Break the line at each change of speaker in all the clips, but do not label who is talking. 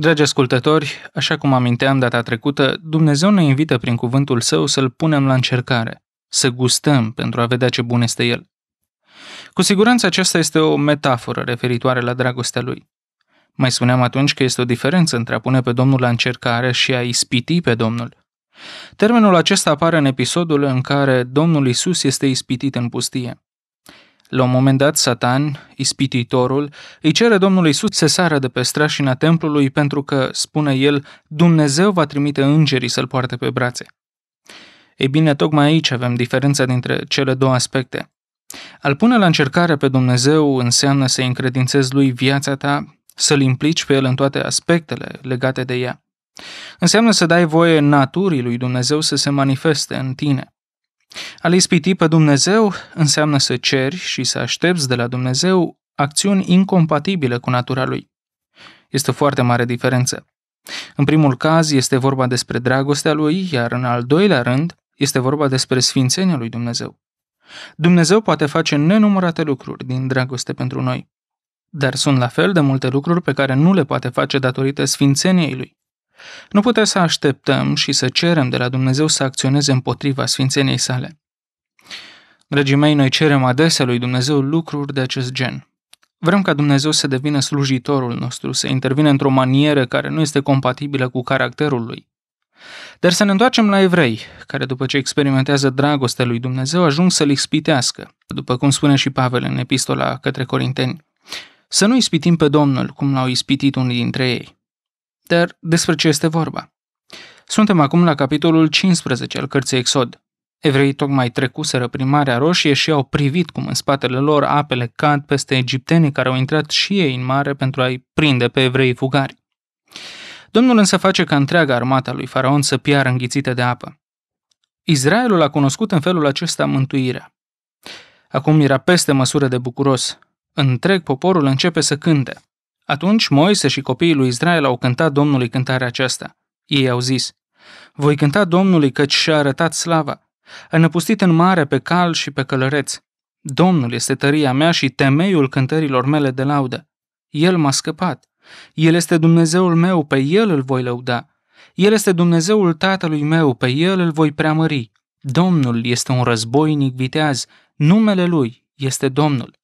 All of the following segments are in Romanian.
Dragi ascultători, așa cum aminteam data trecută, Dumnezeu ne invită prin cuvântul său să-l punem la încercare, să gustăm pentru a vedea ce bun este el. Cu siguranță aceasta este o metaforă referitoare la dragostea lui. Mai spuneam atunci că este o diferență între a pune pe Domnul la încercare și a ispiti pe Domnul. Termenul acesta apare în episodul în care Domnul Isus este ispitit în pustie. La un moment dat, Satan, ispititorul, îi cere Domnului Iisus să sară de pe strașina templului pentru că, spune el, Dumnezeu va trimite îngerii să-l poarte pe brațe. Ei bine, tocmai aici avem diferența dintre cele două aspecte. Al pune la încercare pe Dumnezeu înseamnă să-i încredințezi lui viața ta, să-l implici pe el în toate aspectele legate de ea. Înseamnă să dai voie naturii lui Dumnezeu să se manifeste în tine. A-L ispiti pe Dumnezeu înseamnă să ceri și să aștepți de la Dumnezeu acțiuni incompatibile cu natura Lui. Este o foarte mare diferență. În primul caz este vorba despre dragostea Lui, iar în al doilea rând este vorba despre sfințenia Lui Dumnezeu. Dumnezeu poate face nenumărate lucruri din dragoste pentru noi, dar sunt la fel de multe lucruri pe care nu le poate face datorită sfințeniei Lui. Nu putem să așteptăm și să cerem de la Dumnezeu să acționeze împotriva sfințeniei sale. Dragii mei, noi cerem adesea lui Dumnezeu lucruri de acest gen. Vrem ca Dumnezeu să devină slujitorul nostru, să intervine într-o manieră care nu este compatibilă cu caracterul lui. Dar să ne întoarcem la evrei, care după ce experimentează dragostea lui Dumnezeu ajung să-l ispitească, după cum spune și Pavel în epistola către Corinteni. Să nu ispitim pe Domnul cum l-au ispitit unii dintre ei. Dar despre ce este vorba? Suntem acum la capitolul 15 al cărții Exod. Evreii tocmai trecuseră prin Marea Roșie și au privit cum în spatele lor apele cad peste egiptenii care au intrat și ei în mare pentru a-i prinde pe evrei fugari. Domnul însă face ca întreaga armata lui Faraon să piară înghițită de apă. Israelul a cunoscut în felul acesta mântuirea. Acum era peste măsură de bucuros. Întreg poporul începe să cânte. Atunci Moise și copiii lui Israel au cântat Domnului cântarea aceasta. Ei au zis, Voi cânta Domnului căci și-a arătat slava. A năpustit în mare pe cal și pe călăreț. Domnul este tăria mea și temeiul cântărilor mele de laudă. El m-a scăpat. El este Dumnezeul meu, pe El îl voi lăuda. El este Dumnezeul tatălui meu, pe El îl voi preamări. Domnul este un războinic viteaz, numele Lui este Domnul.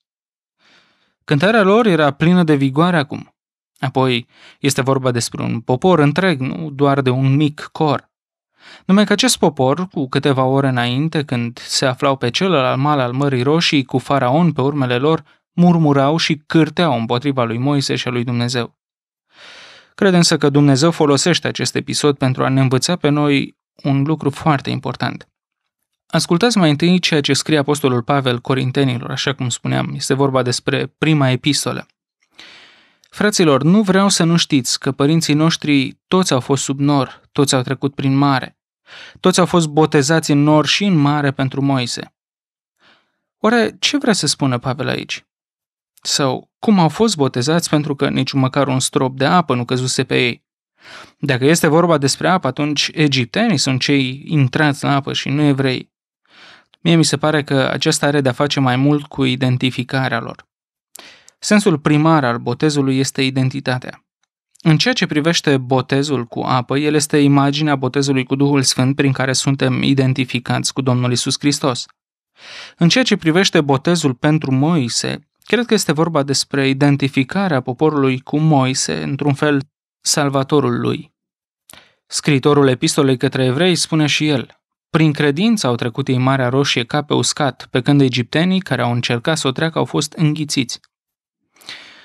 Cântarea lor era plină de vigoare acum. Apoi, este vorba despre un popor întreg, nu doar de un mic cor. Numai că acest popor, cu câteva ore înainte, când se aflau pe celălalt mal al Mării Roșii cu faraon pe urmele lor, murmurau și cârteau împotriva lui Moise și a lui Dumnezeu. Credem să că Dumnezeu folosește acest episod pentru a ne învăța pe noi un lucru foarte important. Ascultați mai întâi ceea ce scrie Apostolul Pavel Corintenilor, așa cum spuneam, este vorba despre prima epistolă. Fraților, nu vreau să nu știți că părinții noștri toți au fost sub nor, toți au trecut prin mare, toți au fost botezați în nor și în mare pentru Moise. Oare ce vrea să spună Pavel aici? Sau cum au fost botezați pentru că nici măcar un strop de apă nu căzuse pe ei? Dacă este vorba despre apă, atunci egiptenii sunt cei intrați în apă și nu evrei. Mie mi se pare că acesta are de-a face mai mult cu identificarea lor. Sensul primar al botezului este identitatea. În ceea ce privește botezul cu apă, el este imaginea botezului cu Duhul Sfânt prin care suntem identificați cu Domnul Isus Hristos. În ceea ce privește botezul pentru Moise, cred că este vorba despre identificarea poporului cu Moise, într-un fel, salvatorul lui. Scritorul epistolei către evrei spune și el, prin credință au trecut ei Marea Roșie ca pe uscat, pe când egiptenii care au încercat să o treacă au fost înghițiți.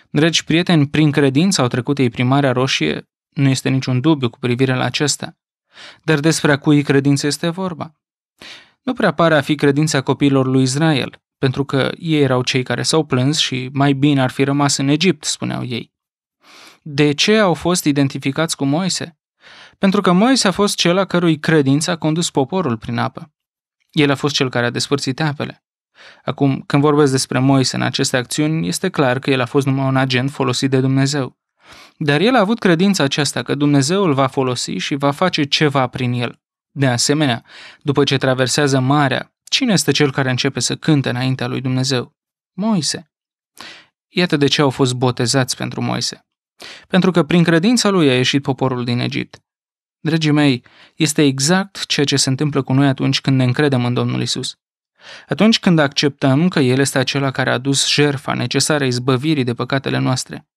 Dragi prieteni, prin credință au trecut ei prin Marea Roșie, nu este niciun dubiu cu privire la acesta. Dar despre a cui credință este vorba? Nu prea pare a fi credința copiilor lui Israel, pentru că ei erau cei care s-au plâns și mai bine ar fi rămas în Egipt, spuneau ei. De ce au fost identificați cu Moise? pentru că Moise a fost cel a cărui credință a condus poporul prin apă. El a fost cel care a despărțit apele. Acum, când vorbesc despre Moise în aceste acțiuni, este clar că el a fost numai un agent folosit de Dumnezeu. Dar el a avut credința aceasta că Dumnezeu îl va folosi și va face ceva prin el. De asemenea, după ce traversează marea, cine este cel care începe să cânte înaintea lui Dumnezeu? Moise. Iată de ce au fost botezați pentru Moise. Pentru că prin credința lui a ieșit poporul din Egipt. Dragii mei, este exact ceea ce se întâmplă cu noi atunci când ne încredem în Domnul Isus. Atunci când acceptăm că El este acela care a adus jerfa necesară izbăvirii de păcatele noastre.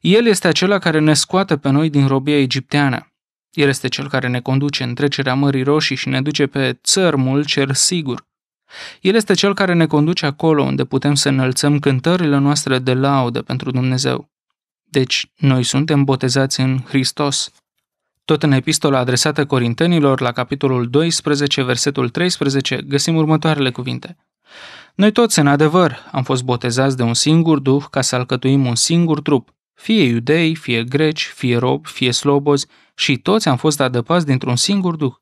El este acela care ne scoate pe noi din robia egipteană. El este cel care ne conduce în trecerea Mării Roșii și ne duce pe țărmul cer sigur. El este cel care ne conduce acolo unde putem să înălțăm cântările noastre de laudă pentru Dumnezeu. Deci, noi suntem botezați în Hristos. Tot în epistola adresată Corintenilor, la capitolul 12, versetul 13, găsim următoarele cuvinte. Noi toți, în adevăr, am fost botezați de un singur duh ca să alcătuim un singur trup, fie iudei, fie greci, fie rob, fie slobozi, și toți am fost adăpați dintr-un singur duh.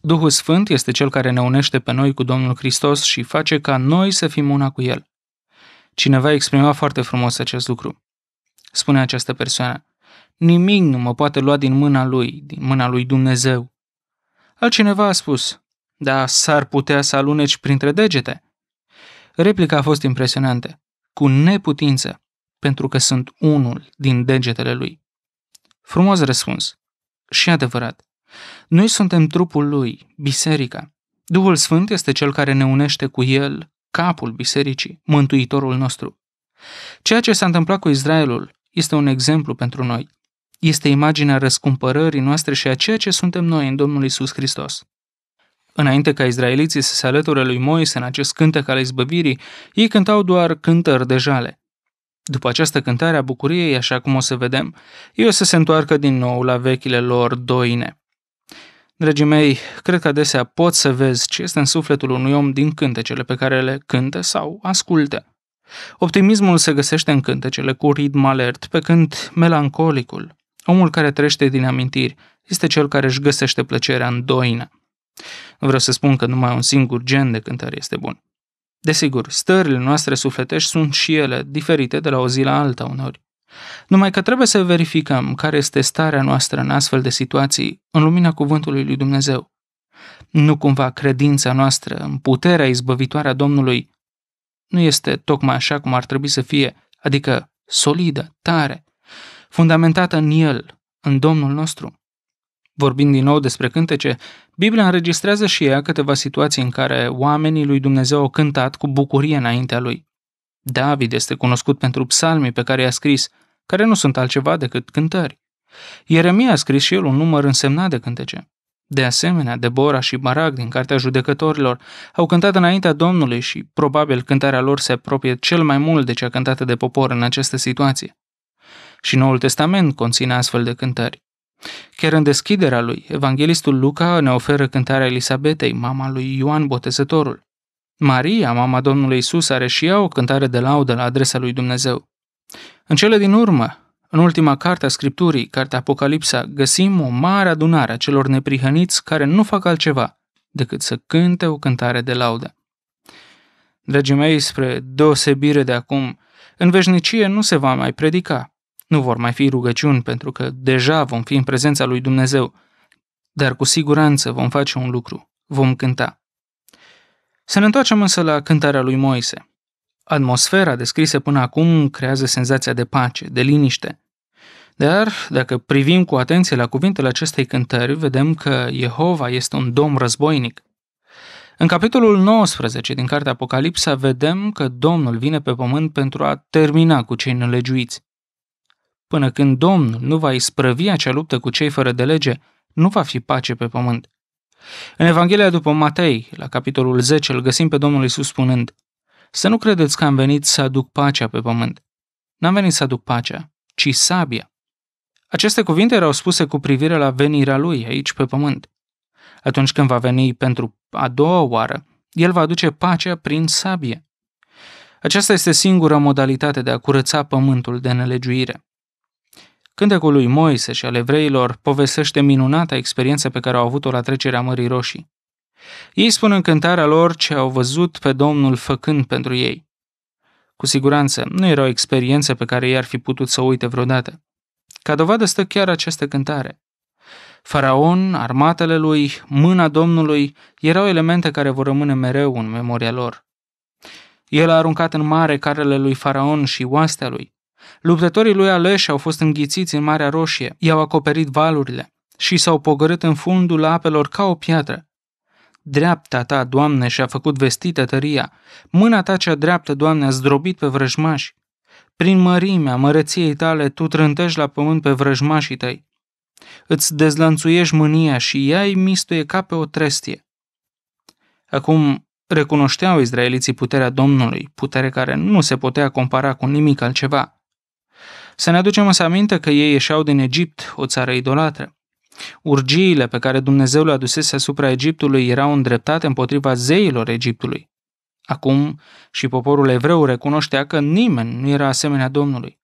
Duhul Sfânt este cel care ne unește pe noi cu Domnul Hristos și face ca noi să fim una cu El. Cineva exprima foarte frumos acest lucru. Spune această persoană, Nimic nu mă poate lua din mâna lui, din mâna lui Dumnezeu. Altcineva a spus, da, s-ar putea să aluneci printre degete. Replica a fost impresionantă, cu neputință, pentru că sunt unul din degetele lui. Frumos răspuns. Și adevărat. Noi suntem trupul lui, biserica. Duhul Sfânt este cel care ne unește cu el, capul bisericii, mântuitorul nostru. Ceea ce s-a întâmplat cu Israelul este un exemplu pentru noi. Este imaginea răscumpărării noastre și a ceea ce suntem noi în Domnul Isus Hristos. Înainte ca izraeliții să se alăture lui Moise în acest cântec al izbăvirii, ei cântau doar cântări de jale. După această cântare a bucuriei, așa cum o să vedem, ei o să se întoarcă din nou la vechile lor doine. Dragii mei, cred că adesea pot să vezi ce este în sufletul unui om din cântecele pe care le cântă sau ascultă. Optimismul se găsește în cântecele cu ritm alert, pe când melancolicul, Omul care trăiește din amintiri este cel care își găsește plăcerea în doină. Nu vreau să spun că numai un singur gen de cântări este bun. Desigur, stările noastre sufletești sunt și ele diferite de la o zi la alta uneori. Numai că trebuie să verificăm care este starea noastră în astfel de situații în lumina cuvântului lui Dumnezeu. Nu cumva credința noastră în puterea izbăvitoare a Domnului nu este tocmai așa cum ar trebui să fie, adică solidă, tare, fundamentată în El, în Domnul nostru. Vorbind din nou despre cântece, Biblia înregistrează și ea câteva situații în care oamenii lui Dumnezeu au cântat cu bucurie înaintea lui. David este cunoscut pentru psalmii pe care i-a scris, care nu sunt altceva decât cântări. Ieremia a scris și el un număr însemnat de cântece. De asemenea, Deborah și Barak din Cartea Judecătorilor au cântat înaintea Domnului și probabil cântarea lor se apropie cel mai mult de cea cântată de popor în această situație. Și Noul Testament conține astfel de cântări. Chiar în deschiderea lui, evanghelistul Luca ne oferă cântarea Elisabetei, mama lui Ioan Botezătorul. Maria, mama Domnului Isus, are și ea o cântare de laudă la adresa lui Dumnezeu. În cele din urmă, în ultima carte a Scripturii, cartea Apocalipsa, găsim o mare adunare a celor neprihăniți care nu fac altceva decât să cânte o cântare de laudă. Dragii mei, spre deosebire de acum, în veșnicie nu se va mai predica, nu vor mai fi rugăciuni pentru că deja vom fi în prezența lui Dumnezeu, dar cu siguranță vom face un lucru, vom cânta. Să ne întoarcem însă la cântarea lui Moise. Atmosfera descrisă până acum creează senzația de pace, de liniște. Dar, dacă privim cu atenție la cuvintele acestei cântări, vedem că Jehova este un domn războinic. În capitolul 19 din cartea Apocalipsa vedem că Domnul vine pe pământ pentru a termina cu cei nelegiuiți. Până când Domnul nu va isprăvi acea luptă cu cei fără de lege, nu va fi pace pe pământ. În Evanghelia după Matei, la capitolul 10, îl găsim pe Domnul Isus spunând, Să nu credeți că am venit să aduc pacea pe pământ. N-am venit să aduc pacea, ci sabia. Aceste cuvinte erau spuse cu privire la venirea lui aici pe pământ. Atunci când va veni pentru a doua oară, el va aduce pacea prin sabie. Aceasta este singura modalitate de a curăța pământul de nelegiuire. Cântecul lui Moise și al evreilor povestește minunata experiență pe care au avut-o la trecerea Mării Roșii. Ei spun în cântarea lor ce au văzut pe Domnul făcând pentru ei. Cu siguranță, nu era o experiență pe care ei ar fi putut să o uite vreodată. Ca dovadă stă chiar această cântare. Faraon, armatele lui, mâna Domnului erau elemente care vor rămâne mereu în memoria lor. El a aruncat în mare carele lui Faraon și oastea lui. Luptătorii lui aleși au fost înghițiți în Marea Roșie, i-au acoperit valurile și s-au pogărât în fundul apelor ca o piatră. Dreapta ta, Doamne, și-a făcut vestită tăria. Mâna ta cea dreaptă, Doamne, a zdrobit pe vrăjmași. Prin mărimea mărăției tale, tu trântești la pământ pe vrăjmașii tăi. Îți dezlănțuiești mânia și ea îi mistuie ca pe o trestie. Acum, recunoșteau izraeliții puterea Domnului, putere care nu se putea compara cu nimic altceva – să ne aducem însă aminte că ei ieșeau din Egipt, o țară idolatră. Urgiile pe care Dumnezeu le adusese asupra Egiptului erau îndreptate împotriva zeilor Egiptului. Acum și poporul evreu recunoștea că nimeni nu era asemenea Domnului.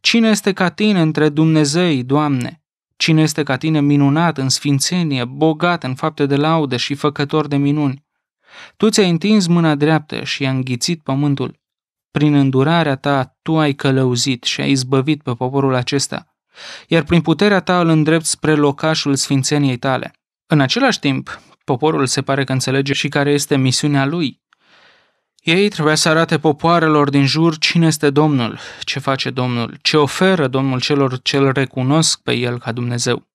Cine este ca tine între Dumnezei, Doamne? Cine este ca tine minunat în sfințenie, bogat în fapte de laudă și făcător de minuni? Tu ți-ai întins mâna dreaptă și ai înghițit pământul. Prin îndurarea ta tu ai călăuzit și ai izbăvit pe poporul acesta, iar prin puterea ta îl îndrept spre locașul sfințeniei tale. În același timp, poporul se pare că înțelege și care este misiunea lui. Ei trebuia să arate popoarelor din jur cine este Domnul, ce face Domnul, ce oferă Domnul celor ce îl recunosc pe el ca Dumnezeu.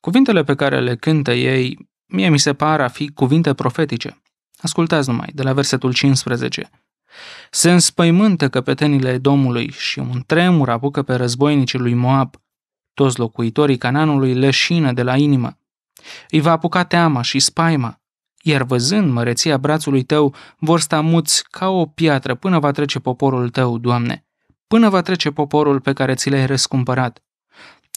Cuvintele pe care le cântă ei, mie mi se par a fi cuvinte profetice. Ascultați numai, de la versetul 15. Se înspăimântă căpetenile domului și un tremur apucă pe războinicii lui Moab. Toți locuitorii Cananului leșină de la inimă. Îi va apuca teama și spaima, iar văzând măreția brațului tău, vor sta muți ca o piatră până va trece poporul tău, Doamne, până va trece poporul pe care ți l-ai răscumpărat.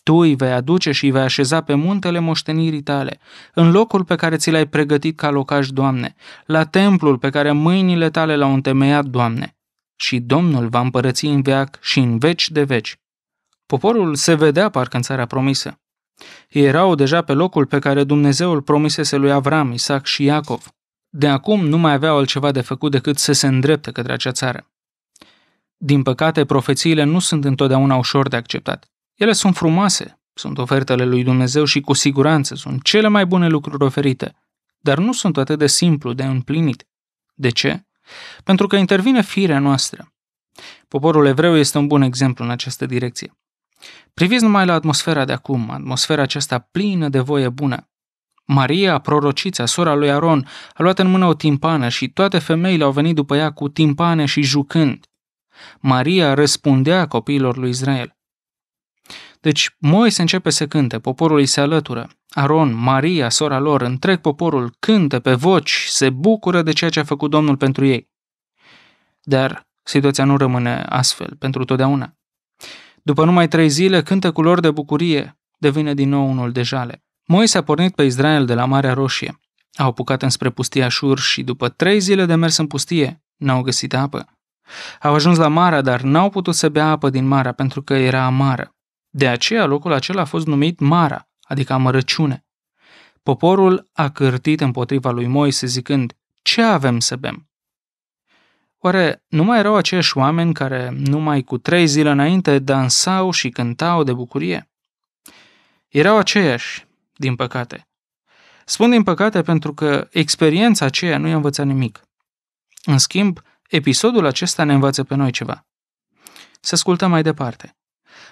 Tu îi vei aduce și îi vei așeza pe muntele moștenirii tale, în locul pe care ți l-ai pregătit ca locaș, Doamne, la templul pe care mâinile tale l-au întemeiat, Doamne. Și Domnul va împărăți în veac și în veci de veci. Poporul se vedea parcă în țara promisă. Ei erau deja pe locul pe care Dumnezeu îl promisese lui Avram, Isaac și Iacov. De acum nu mai aveau altceva de făcut decât să se îndrepte către acea țară. Din păcate, profețiile nu sunt întotdeauna ușor de acceptat. Ele sunt frumoase, sunt ofertele lui Dumnezeu și cu siguranță sunt cele mai bune lucruri oferite, dar nu sunt atât de simplu de împlinit. De ce? Pentru că intervine firea noastră. Poporul evreu este un bun exemplu în această direcție. Priviți numai la atmosfera de acum, atmosfera aceasta plină de voie bună. Maria, prorocița, sora lui Aron, a luat în mână o timpană și toate femeile au venit după ea cu timpane și jucând. Maria răspundea copiilor lui Israel. Deci Moise începe să cânte, poporul îi se alătură. Aron, Maria, sora lor, întreg poporul cântă pe voci, se bucură de ceea ce a făcut Domnul pentru ei. Dar situația nu rămâne astfel pentru totdeauna. După numai trei zile, cântecul lor de bucurie devine din nou unul de jale. Moise a pornit pe Israel de la Marea Roșie. Au apucat înspre pustia Șur și după trei zile de mers în pustie, n-au găsit apă. Au ajuns la Mara, dar n-au putut să bea apă din Mara pentru că era amară. De aceea locul acela a fost numit Mara, adică amărăciune. Poporul a cârtit împotriva lui Moise zicând, ce avem să bem? Oare nu mai erau acești oameni care numai cu trei zile înainte dansau și cântau de bucurie? Erau aceiași, din păcate. Spun din păcate pentru că experiența aceea nu i-a învățat nimic. În schimb, episodul acesta ne învață pe noi ceva. Să ascultăm mai departe.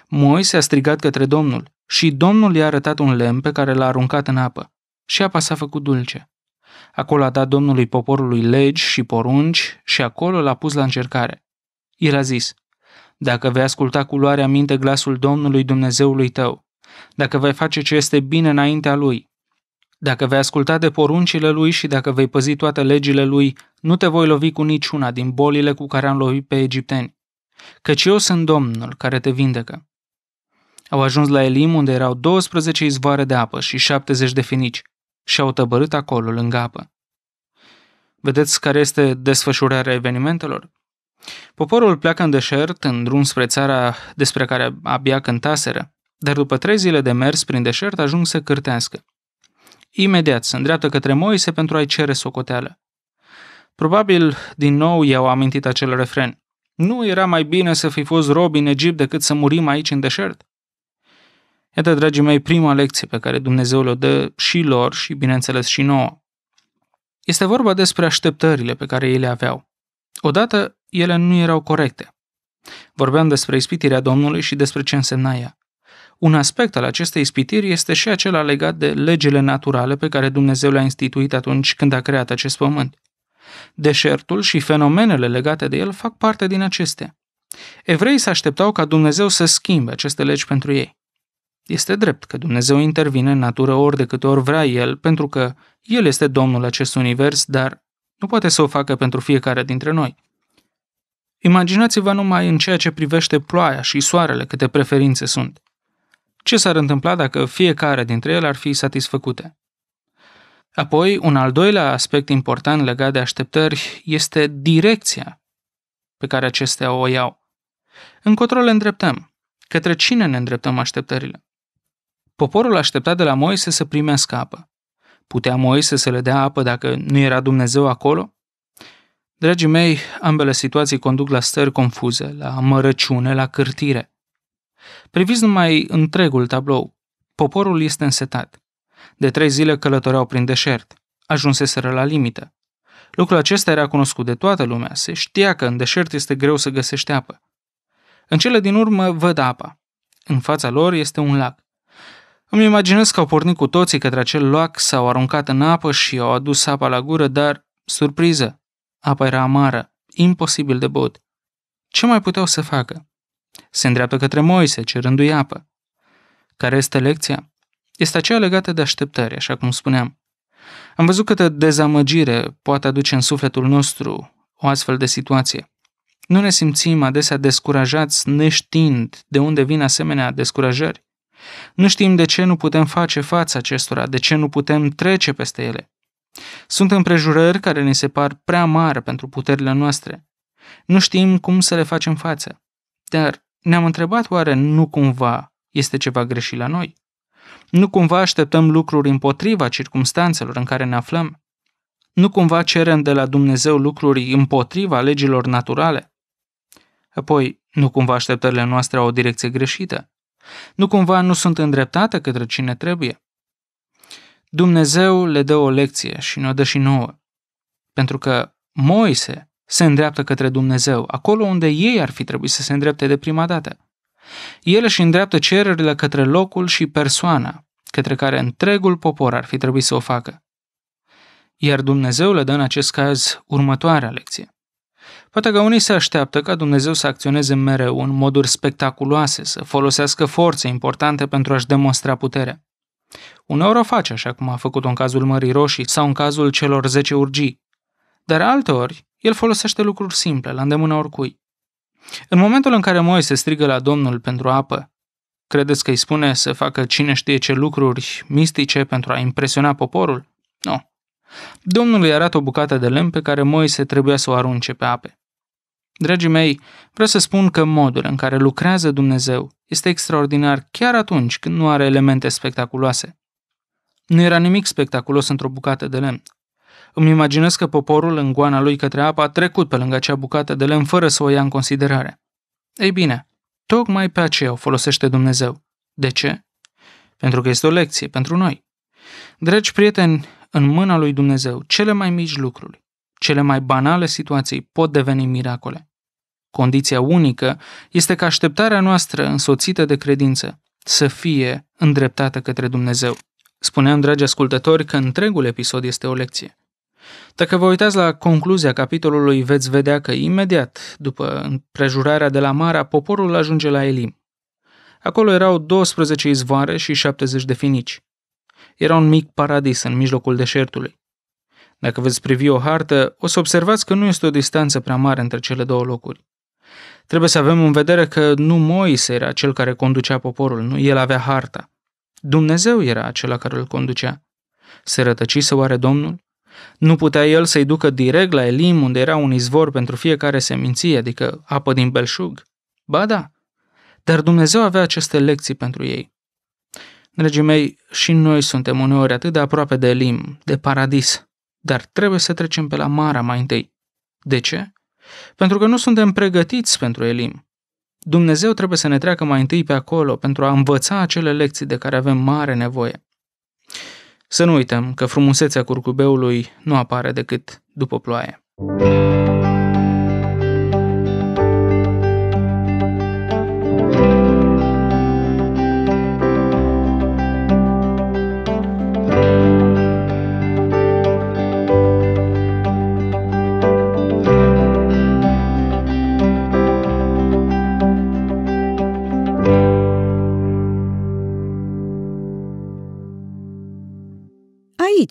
Moise a strigat către Domnul și Domnul i-a arătat un lemn pe care l-a aruncat în apă și apa s-a făcut dulce. Acolo a dat Domnului poporului legi și porunci și acolo l-a pus la încercare. El a zis, dacă vei asculta cu luarea minte glasul Domnului Dumnezeului tău, dacă vei face ce este bine înaintea lui, dacă vei asculta de poruncile lui și dacă vei păzi toate legile lui, nu te voi lovi cu niciuna din bolile cu care am lovit pe egipteni căci eu sunt Domnul care te vindecă. Au ajuns la Elim unde erau 12 izvoare de apă și 70 de finici și au tăbărât acolo lângă apă. Vedeți care este desfășurarea evenimentelor? Poporul pleacă în deșert, în drum spre țara despre care abia cântaseră, dar după trei zile de mers prin deșert ajung să cârtească. Imediat se îndreaptă către Moise pentru a-i cere socoteală. Probabil din nou i-au amintit acel refren. Nu era mai bine să fi fost robi în Egipt decât să murim aici în deșert? Iată, dragii mei, prima lecție pe care Dumnezeu le-o dă și lor și, bineînțeles, și nouă. Este vorba despre așteptările pe care ei le aveau. Odată, ele nu erau corecte. Vorbeam despre ispitirea Domnului și despre ce însemna ea. Un aspect al acestei ispitiri este și acela legat de legile naturale pe care Dumnezeu le-a instituit atunci când a creat acest pământ. Deșertul și fenomenele legate de el fac parte din acestea. Evreii se așteptau ca Dumnezeu să schimbe aceste legi pentru ei. Este drept că Dumnezeu intervine în natură ori de câte ori vrea El, pentru că El este Domnul acest univers, dar nu poate să o facă pentru fiecare dintre noi. Imaginați-vă numai în ceea ce privește ploaia și soarele câte preferințe sunt. Ce s-ar întâmpla dacă fiecare dintre ele ar fi satisfăcute? Apoi, un al doilea aspect important legat de așteptări este direcția pe care acestea o iau. Încotro le îndreptăm? Către cine ne îndreptăm așteptările? Poporul aștepta de la Moise să primească apă. Putea Moise să le dea apă dacă nu era Dumnezeu acolo? Dragii mei, ambele situații conduc la stări confuze, la mărăciune, la cârtire. Priviți numai întregul tablou. Poporul este însetat. De trei zile călătoreau prin deșert. Ajunseseră la limită. Lucrul acesta era cunoscut de toată lumea. Se știa că în deșert este greu să găsești apă. În cele din urmă văd apa. În fața lor este un lac. Îmi imaginez că au pornit cu toții către acel lac, s-au aruncat în apă și au adus apa la gură, dar, surpriză, apa era amară, imposibil de băut. Ce mai puteau să facă? Se îndreaptă către Moise, cerându-i apă. Care este lecția? este aceea legată de așteptări, așa cum spuneam. Am văzut câtă dezamăgire poate aduce în sufletul nostru o astfel de situație. Nu ne simțim adesea descurajați neștiind de unde vin asemenea descurajări. Nu știm de ce nu putem face față acestora, de ce nu putem trece peste ele. Sunt împrejurări care ne se par prea mari pentru puterile noastre. Nu știm cum să le facem față. Dar ne-am întrebat oare nu cumva este ceva greșit la noi? Nu cumva așteptăm lucruri împotriva circumstanțelor în care ne aflăm? Nu cumva cerem de la Dumnezeu lucruri împotriva legilor naturale? Apoi, nu cumva așteptările noastre au o direcție greșită? Nu cumva nu sunt îndreptate către cine trebuie? Dumnezeu le dă o lecție și ne-o dă și nouă. Pentru că Moise se îndreaptă către Dumnezeu, acolo unde ei ar fi trebuit să se îndrepte de prima dată. El își îndreaptă cererile către locul și persoana către care întregul popor ar fi trebuit să o facă. Iar Dumnezeu le dă în acest caz următoarea lecție. Poate că unii se așteaptă ca Dumnezeu să acționeze mereu în moduri spectaculoase, să folosească forțe importante pentru a-și demonstra puterea. Uneori o face, așa cum a făcut-o în cazul Mării Roșii sau în cazul celor 10 urgii. Dar alteori, el folosește lucruri simple, la îndemâna oricui. În momentul în care Moise strigă la Domnul pentru apă, credeți că îi spune să facă cine știe ce lucruri mistice pentru a impresiona poporul? Nu. Domnul îi arată o bucată de lemn pe care Moise trebuia să o arunce pe ape. Dragii mei, vreau să spun că modul în care lucrează Dumnezeu este extraordinar chiar atunci când nu are elemente spectaculoase. Nu era nimic spectaculos într-o bucată de lemn. Îmi imaginez că poporul în goana lui către apă a trecut pe lângă acea bucată de lemn fără să o ia în considerare. Ei bine, tocmai pe aceea o folosește Dumnezeu. De ce? Pentru că este o lecție pentru noi. Dragi prieteni, în mâna lui Dumnezeu, cele mai mici lucruri, cele mai banale situații pot deveni miracole. Condiția unică este ca așteptarea noastră însoțită de credință să fie îndreptată către Dumnezeu. Spuneam, dragi ascultători, că întregul episod este o lecție. Dacă vă uitați la concluzia capitolului, veți vedea că imediat după împrejurarea de la Marea, poporul ajunge la Elim. Acolo erau 12 izvoare și 70 de finici. Era un mic paradis în mijlocul deșertului. Dacă veți privi o hartă, o să observați că nu este o distanță prea mare între cele două locuri. Trebuie să avem în vedere că nu Moise era cel care conducea poporul, nu el avea harta. Dumnezeu era acela care îl conducea. Se rătăcise oare Domnul? Nu putea el să-i ducă direct la Elim, unde era un izvor pentru fiecare seminție, adică apă din belșug? Ba da, dar Dumnezeu avea aceste lecții pentru ei. Dragii mei, și noi suntem uneori atât de aproape de Elim, de paradis, dar trebuie să trecem pe la Mara mai întâi. De ce? Pentru că nu suntem pregătiți pentru Elim. Dumnezeu trebuie să ne treacă mai întâi pe acolo pentru a învăța acele lecții de care avem mare nevoie. Să nu uităm că frumusețea curcubeului nu apare decât după ploaie.